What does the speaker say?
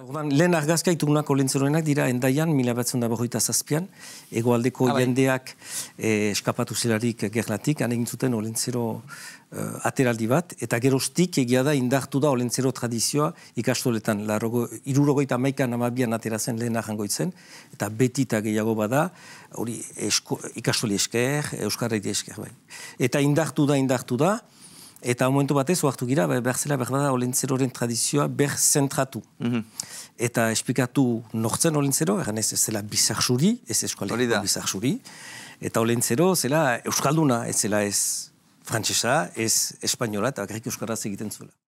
Ordan, lehen argazka itugunak olentzeroenak dira endaian, mila an dago zazpian, egoaldeko Abai. Ah, jendeak eh, eskapatu zelarik gerlatik, anegin zuten olentzero eh, ateraldi bat, eta gerostik egia da indartu da olentzero tradizioa ikastoletan, larrogo, eta maikan amabian aterazen lehen ahangoitzen, eta beti eta gehiago bada, hori ikastoli esker, euskarreti esker bai. Eta indartu da, indartu da, Eta momentu batez, oartu gira, behar zela behar olentzeroren tradizioa behar zentratu. Mhm. Eta espikatu nortzen olentzero, egan ez, ez zela bizarxuri, ez eskualeko bizarxuri. Eta olentzero, zela euskalduna, ez zela ez frantsesa, ez espainola, eta bakarrik euskaraz egiten zuela.